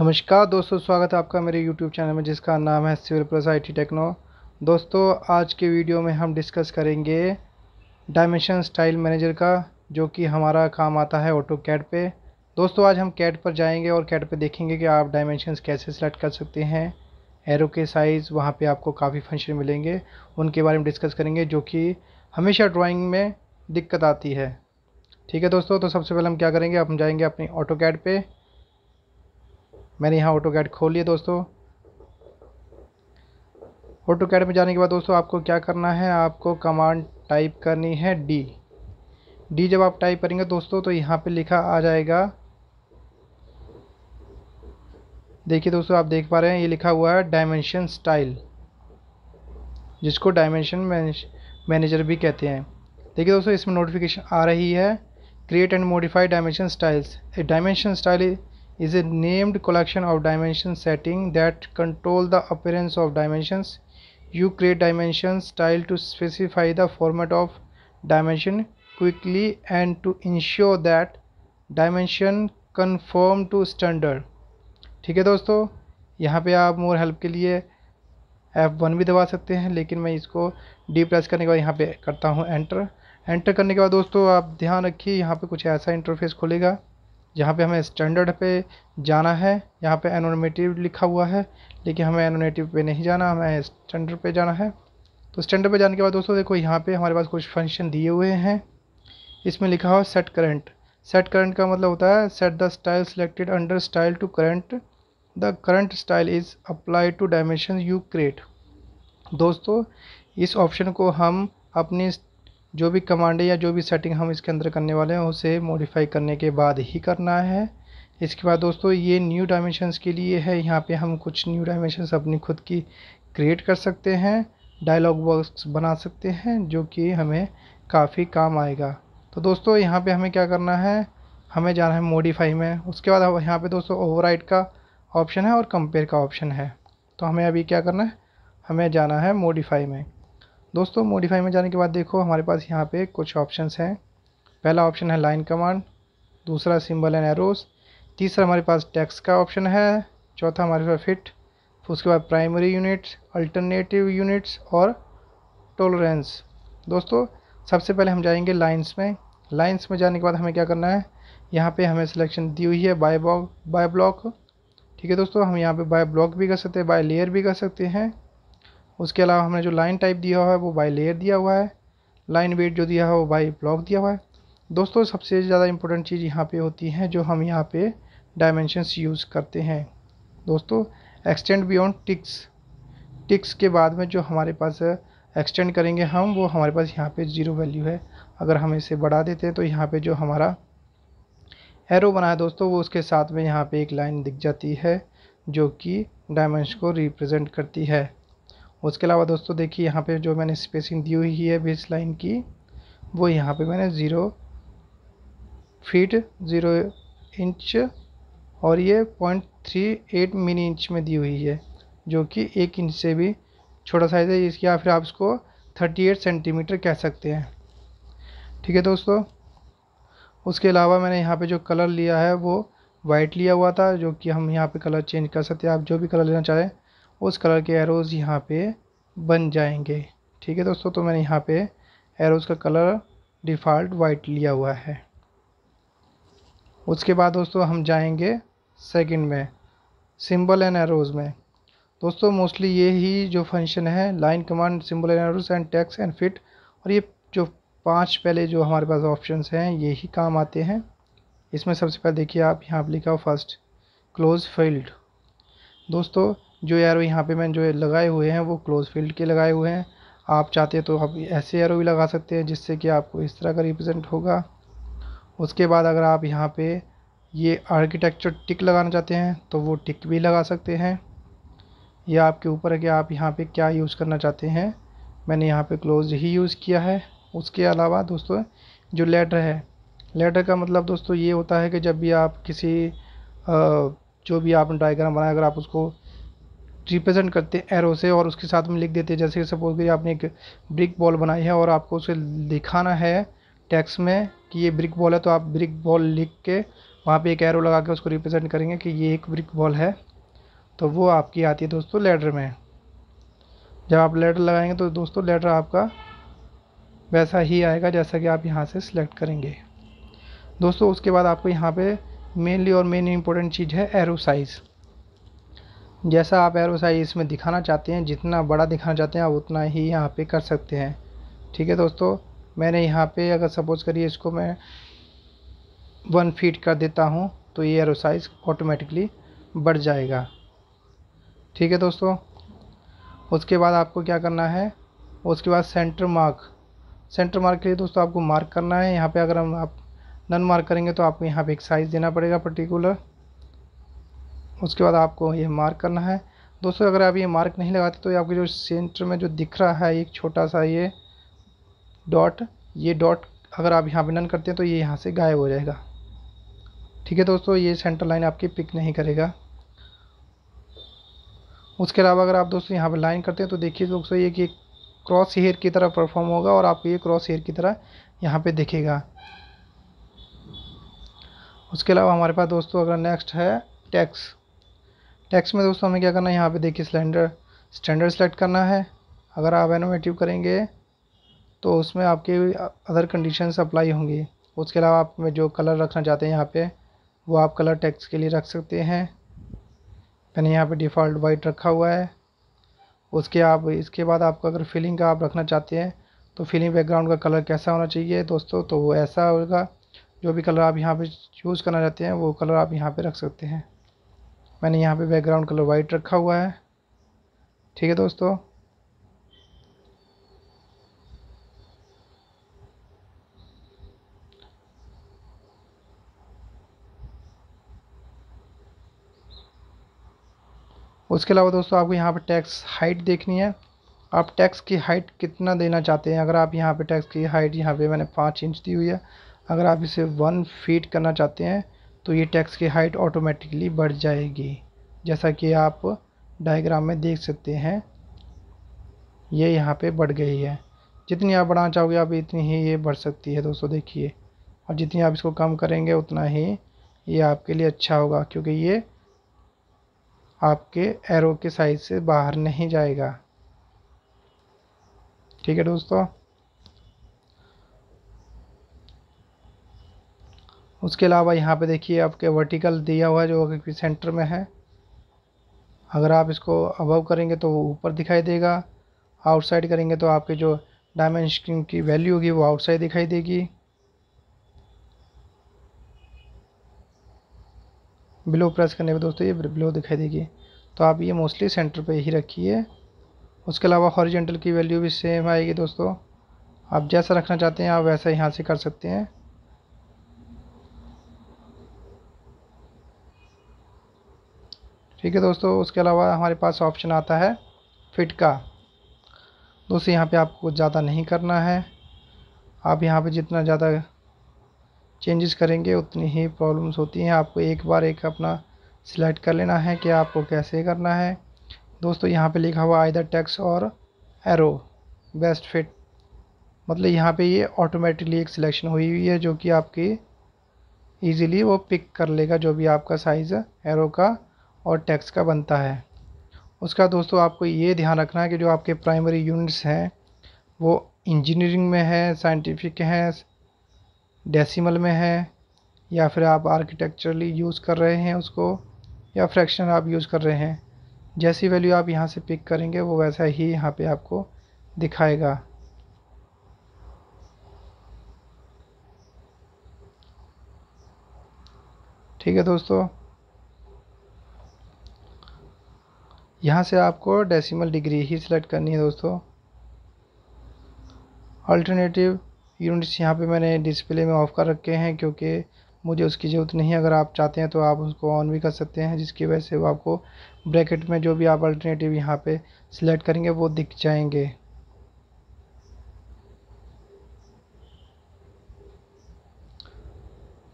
नमस्कार दोस्तों स्वागत है आपका मेरे YouTube चैनल में जिसका नाम है सिविल प्लस आई टेक्नो दोस्तों आज के वीडियो में हम डिस्कस करेंगे डायमेंशन स्टाइल मैनेजर का जो कि हमारा काम आता है ऑटो कैड पे दोस्तों आज हम कैड पर जाएंगे और कैड पे देखेंगे कि आप डायमेंशन कैसे सेलेक्ट कर सकते हैं एरो के साइज़ वहाँ पर आपको काफ़ी फंक्शन मिलेंगे उनके बारे में डिस्कस करेंगे जो कि हमेशा ड्राइंग में दिक्कत आती है ठीक है दोस्तों तो सबसे पहले हम क्या करेंगे हम जाएंगे अपनी ऑटो कैड पर मैंने यहाँ ऑटो कैड खोल लिया दोस्तों ऑटो कैड में जाने के बाद दोस्तों आपको क्या करना है आपको कमांड टाइप करनी है डी डी जब आप टाइप करेंगे दोस्तों तो यहाँ पे लिखा आ जाएगा देखिए दोस्तों आप देख पा रहे हैं ये लिखा हुआ है डायमेंशन स्टाइल जिसको डायमेंशन मैनेजर भी कहते हैं देखिए दोस्तों इसमें नोटिफिकेशन आ रही है create and modified dimension styles dimension style is a named collection of dimension setting that control the appearance of dimensions you create dimension style to specify the format of dimension quickly and to ensure that dimension conform to standard ठीक है दोस्तों यहाँ पे आप more help के लिए F1 भी दबा सकते हैं लेकिन मैं इसको डी प्रेस करने के बाद यहाँ पे करता हूँ एंटर एंटर करने के बाद दोस्तों आप ध्यान रखिए यहाँ पे कुछ ऐसा इंटरफेस खुलेगा जहाँ पे हमें स्टैंडर्ड पे जाना है यहाँ पे एनोनेटिव लिखा हुआ है लेकिन हमें एनोनेटिव पे नहीं जाना हमें स्टैंडर्ड पे जाना है तो स्टैंडर्ड पे जाने के बाद दोस्तों देखो यहाँ पे हमारे पास कुछ फंक्शन दिए हुए हैं इसमें लिखा हुआ सेट करंट सेट करंट का मतलब होता है set the style selected under style to current the current style is apply to dimension you create दोस्तों इस ऑप्शन को हम अपनी जो भी कमांड है या जो भी सेटिंग हम इसके अंदर करने वाले हैं उसे मॉडिफाई करने के बाद ही करना है इसके बाद दोस्तों ये न्यू डायमेंशंस के लिए है यहाँ पे हम कुछ न्यू डायमेंशनस अपनी खुद की क्रिएट कर सकते हैं डायलॉग बॉक्स बना सकते हैं जो कि हमें काफ़ी काम आएगा तो दोस्तों यहाँ पे हमें क्या करना है हमें जाना है मॉडिफाई में उसके बाद यहाँ पे दोस्तों ओवर का ऑप्शन है और कंपेयर का ऑप्शन है तो हमें अभी क्या करना है हमें जाना है मोडिफाई में दोस्तों मॉडिफाई में जाने के बाद देखो हमारे पास यहाँ पे कुछ ऑप्शंस हैं पहला ऑप्शन है लाइन कमांड दूसरा सिंबल एंड एरोस तीसरा हमारे पास टैक्स का ऑप्शन है चौथा हमारे पास फिट उसके बाद प्राइमरी यूनिट्स अल्टरनेटिव यूनिट्स और टोलरेंस दोस्तों सबसे पहले हम जाएंगे लाइन्स में लाइन्स में जाने के बाद हमें क्या करना है यहाँ पे हमें सिलेक्शन दी हुई है बाय बाय ब्लॉक ठीक है दोस्तों हम यहाँ पे बाय ब्लॉक भी कर सकते हैं बाय लेयर भी कर सकते हैं उसके अलावा हमने जो लाइन टाइप दिया हुआ है वो बाई लेयर दिया हुआ है लाइन वेट जो दिया है वो बाई ब्लॉक दिया हुआ है दोस्तों सबसे ज़्यादा इम्पोर्टेंट चीज़ यहाँ पे होती है जो हम यहाँ पे डायमेंशंस यूज़ करते हैं दोस्तों एक्सटेंड बियॉन्ड टिक्स टिक्स के बाद में जो हमारे पास एक्सटेंड करेंगे हम वो हमारे पास यहाँ पे ज़ीरो वैल्यू है अगर हम इसे बढ़ा देते हैं तो यहाँ पे जो हमारा एरो बना है दोस्तों वो उसके साथ में यहाँ पे एक लाइन दिख जाती है जो कि डायमेंशन को रिप्रेजेंट करती है उसके अलावा दोस्तों देखिए यहाँ पे जो मैंने स्पेसिंग दी हुई है बेस लाइन की वो यहाँ पे मैंने ज़ीरो फीट ज़ीरो इंच और ये point three eight mini inch में दी हुई है जो कि एक इंच से भी छोटा साइज़ है इसकी या फिर आप इसको थर्टी एट सेंटीमीटर कह सकते हैं ठीक है दोस्तों उसके अलावा मैंने यहाँ पे जो कलर लिया है वो वाइट लिया हुआ था जो कि हम यहाँ पे कलर चेंज कर सकते हैं आप जो भी कलर लेना चाहें उस कलर के एरोज़ यहाँ पे बन जाएंगे ठीक है दोस्तों तो मैंने यहाँ पे एरोज़ का कलर डिफ़ॉल्ट वाइट लिया हुआ है उसके बाद दोस्तों हम जाएंगे सेकंड में सिंबल एंड एरोज़ में दोस्तों मोस्टली ये ही जो फंक्शन है line command symbol and arrows and text and fit और ये जो पांच पहले जो हमारे पास ऑप्शन हैं ये ही काम आते हैं इसमें सबसे पहले देखिए आप यहाँ पर लिखा हो फर्स्ट क्लोज़ फील्ड दोस्तों जो एरो यहाँ पे मैंने जो लगाए हुए हैं वो क्लोज फील्ड के लगाए हुए हैं आप चाहते हैं तो आप ऐसे एरो भी लगा सकते हैं जिससे कि आपको इस तरह का रिप्रेजेंट होगा उसके बाद अगर आप यहाँ पे ये आर्किटेक्चर टिक लगाना चाहते हैं तो वो टिक भी लगा सकते हैं यह आपके ऊपर है कि आप यहाँ पर क्या यूज़ करना चाहते हैं मैंने यहाँ पर क्लोज ही यूज़ किया है उसके अलावा दोस्तों जो लेटर है लेटर का मतलब दोस्तों ये होता है कि जब भी आप किसी जो भी आपने डायग्राम बनाया अगर आप उसको रिप्रेजेंट करते हैं एरो से और उसके साथ में लिख देते हैं जैसे कि सपोज कि आपने एक ब्रिक बॉल बनाई है और आपको उसे दिखाना है टैक्स में कि ये ब्रिक बॉल है तो आप ब्रिक बॉल लिख के वहाँ पे एक एरो लगा के उसको रिप्रेजेंट करेंगे कि ये एक ब्रिक बॉल है तो वो आपकी आती है दोस्तों लेटर में जब आप लेटर लगाएंगे तो दोस्तों लेटर आपका वैसा ही आएगा जैसा कि आप यहाँ से सिलेक्ट करेंगे दोस्तों उसके बाद आपको यहाँ पे मेनली और मेन इम्पोर्टेंट चीज़ है एरो साइज़ जैसा आप एरो साइज़ इसमें दिखाना चाहते हैं जितना बड़ा दिखाना चाहते हैं आप उतना ही यहाँ पे कर सकते हैं ठीक है दोस्तों मैंने यहाँ पे अगर सपोज़ करिए इसको मैं वन फीट कर देता हूँ तो ये एरो साइज़ ऑटोमेटिकली बढ़ जाएगा ठीक है दोस्तों उसके बाद आपको क्या करना है उसके बाद सेंटर मार्क सेंटर मार्क के लिए दोस्तों आपको मार्क करना है यहाँ पर अगर हम आप नन मार्क करेंगे तो आपको यहाँ पर एक साइज़ देना पड़ेगा पर्टिकुलर उसके बाद आपको ये मार्क करना है दोस्तों अगर आप ये मार्क नहीं लगाते तो ये आपके जो सेंटर में जो दिख रहा है एक छोटा सा ये डॉट ये डॉट अगर आप यहाँ पर नन करते हैं तो ये यहाँ से गायब हो जाएगा ठीक है दोस्तों ये सेंटर लाइन आपकी पिक नहीं करेगा उसके अलावा अगर आप दोस्तों यहाँ पर लाइन करते हैं तो देखिए दोस्तों ये कि क्रॉस हेयर की तरह परफॉर्म होगा और आपको ये क्रॉस हेयर की तरह यहाँ पे दिखेगा उसके अलावा हमारे पास दोस्तों अगर नेक्स्ट है टैक्स टेक्स्ट में दोस्तों हमें क्या करना है यहाँ पे देखिए सिलेंडर स्टैंडर्ड सेलेक्ट करना है अगर आप एनोवेटिव करेंगे तो उसमें आपके अदर कंडीशन अप्लाई होंगी उसके अलावा आप में जो कलर रखना चाहते हैं यहाँ पे वो आप कलर टेक्स्ट के लिए रख सकते हैं मैंने यहाँ पे डिफ़ॉल्ट वाइट रखा हुआ है उसके आप इसके बाद आपको अगर फिलिंग का आप रखना चाहते हैं तो फिलिंग बैकग्राउंड का कलर कैसा होना चाहिए दोस्तों तो वो ऐसा होगा जो भी कलर आप यहाँ पे चूज़ करना चाहते हैं वो कलर आप यहाँ पे रख सकते हैं मैंने यहाँ पे बैकग्राउंड कलर वाइट रखा हुआ है ठीक है दोस्तों उसके अलावा दोस्तों आपको यहाँ पर टैक्स हाइट देखनी है आप टैक्स की हाइट कितना देना चाहते हैं अगर आप यहाँ पे टैक्स की हाइट यहाँ पे मैंने पाँच इंच दी हुई है अगर आप इसे वन फीट करना चाहते हैं तो ये टैक्स की हाइट ऑटोमेटिकली बढ़ जाएगी जैसा कि आप डायग्राम में देख सकते हैं ये यहाँ पे बढ़ गई है जितनी आप बढ़ाना चाहोगे आप इतनी ही ये बढ़ सकती है दोस्तों देखिए और जितनी आप इसको कम करेंगे उतना ही ये आपके लिए अच्छा होगा क्योंकि ये आपके एरो के साइज से बाहर नहीं जाएगा ठीक है दोस्तों उसके अलावा यहाँ पे देखिए आपके वर्टिकल दिया हुआ है जो सेंटर में है अगर आप इसको अबव करेंगे तो वो ऊपर दिखाई देगा आउटसाइड करेंगे तो आपके जो डायमेंशन की वैल्यू होगी वो आउटसाइड दिखाई देगी बिलो प्रेस करने पे दोस्तों ये बिलो दिखाई देगी तो आप ये मोस्टली सेंटर पे ही रखिए उसके अलावा हॉरिजेंटल की वैल्यू भी सेम आएगी दोस्तों आप जैसा रखना चाहते हैं आप वैसा यहाँ से कर सकते हैं ठीक है दोस्तों उसके अलावा हमारे पास ऑप्शन आता है फिट का दोस्तों यहाँ पे आपको कुछ ज़्यादा नहीं करना है आप यहाँ पे जितना ज़्यादा चेंजेस करेंगे उतनी ही प्रॉब्लम्स होती हैं आपको एक बार एक अपना सिलेक्ट कर लेना है कि आपको कैसे करना है दोस्तों यहाँ पे लिखा हुआ आयदर टैक्स और एरो बेस्ट फिट मतलब यहाँ पे ये ऑटोमेटिकली एक सिलेक्शन हुई हुई है जो कि आपकी ईजिली वो पिक कर लेगा जो भी आपका साइज़ एरो का और टैक्स का बनता है उसका दोस्तों आपको ये ध्यान रखना है कि जो आपके प्राइमरी यूनिट्स हैं वो इंजीनियरिंग में है साइंटिफिक हैं डेसिमल में है या फिर आप आर्किटेक्चरली यूज़ कर रहे हैं उसको या फ्रैक्शन आप यूज़ कर रहे हैं जैसी वैल्यू आप यहाँ से पिक करेंगे वो वैसा ही यहाँ पे आपको दिखाएगा ठीक है दोस्तों यहाँ से आपको डेसिमल डिग्री ही सिलेक्ट करनी है दोस्तों अल्टरनेटिव यूनिट्स यहाँ पे मैंने डिस्प्ले में ऑफ़ कर रखे हैं क्योंकि मुझे उसकी ज़रूरत नहीं है अगर आप चाहते हैं तो आप उसको ऑन भी कर सकते हैं जिसकी वजह से वो आपको ब्रैकेट में जो भी आप अल्टरनेटिव यहाँ पे सिलेक्ट करेंगे वो दिख जाएंगे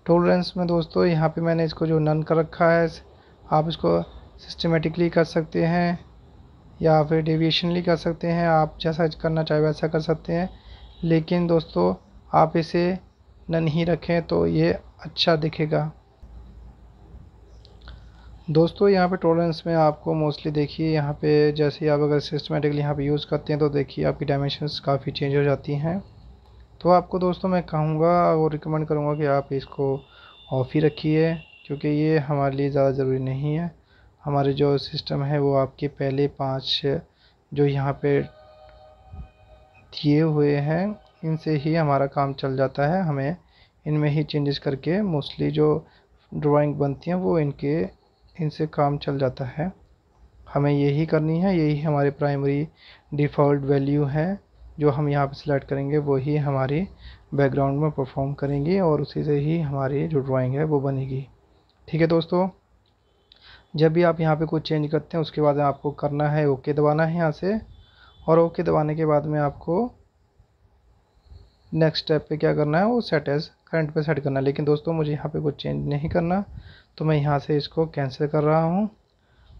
टोलरेंस में दोस्तों यहाँ पे मैंने इसको जो नन कर रखा है आप इसको सिस्टमेटिकली कर सकते हैं या फिर डेविएशनली कर सकते हैं आप जैसा करना चाहे वैसा कर सकते हैं लेकिन दोस्तों आप इसे नन ही रखें तो ये अच्छा दिखेगा दोस्तों यहाँ पे टॉलरेंस में आपको मोस्टली देखिए यहाँ पे जैसे आप अगर सिस्टमेटिकली यहाँ पे यूज़ करते हैं तो देखिए आपकी डायमेंशंस काफ़ी चेंज हो जाती हैं तो आपको दोस्तों मैं कहूँगा और रिकमेंड करूँगा कि आप इसको ऑफ ही रखिए क्योंकि ये हमारे लिए ज़्यादा ज़रूरी नहीं है हमारे जो सिस्टम है वो आपके पहले पाँच जो यहाँ पे दिए हुए हैं इनसे ही हमारा काम चल जाता है हमें इनमें ही चेंजेस करके मोस्टली जो ड्राइंग बनती हैं वो इनके इनसे काम चल जाता है हमें यही करनी है यही हमारे प्राइमरी डिफ़ॉल्ट वैल्यू है जो हम यहाँ पर सिलेक्ट करेंगे वही हमारी बैकग्राउंड में परफॉर्म करेंगी और उसी से ही हमारी जो ड्राइंग है वो बनेगी ठीक है दोस्तों जब भी आप यहाँ पे कुछ चेंज करते हैं उसके बाद आपको करना है ओके दबाना है यहाँ से और ओके दबाने के बाद में आपको नेक्स्ट स्टेप पे क्या करना है वो सेट एज करंट पे सेट करना है लेकिन दोस्तों मुझे यहाँ पे कुछ चेंज नहीं करना तो मैं यहाँ से इसको कैंसिल कर रहा हूँ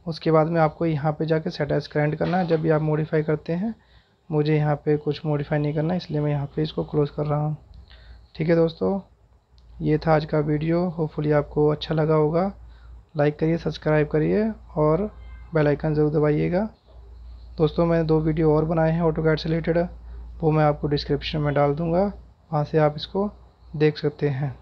उसके बाद में आपको यहाँ पर जाके सेट एज करंट करना है जब भी आप मॉडिफाई करते हैं मुझे यहाँ पर कुछ मॉडिफाई नहीं करना इसलिए मैं यहाँ पर इसको क्लोज़ कर रहा हूँ ठीक है दोस्तों ये था आज का वीडियो होपफुली आपको अच्छा लगा होगा लाइक करिए सब्सक्राइब करिए और बेल आइकन ज़रूर दबाइएगा दोस्तों मैंने दो वीडियो और बनाए हैं ऑटो गाइड से रिलेटेड वो मैं आपको डिस्क्रिप्शन में डाल दूँगा वहाँ से आप इसको देख सकते हैं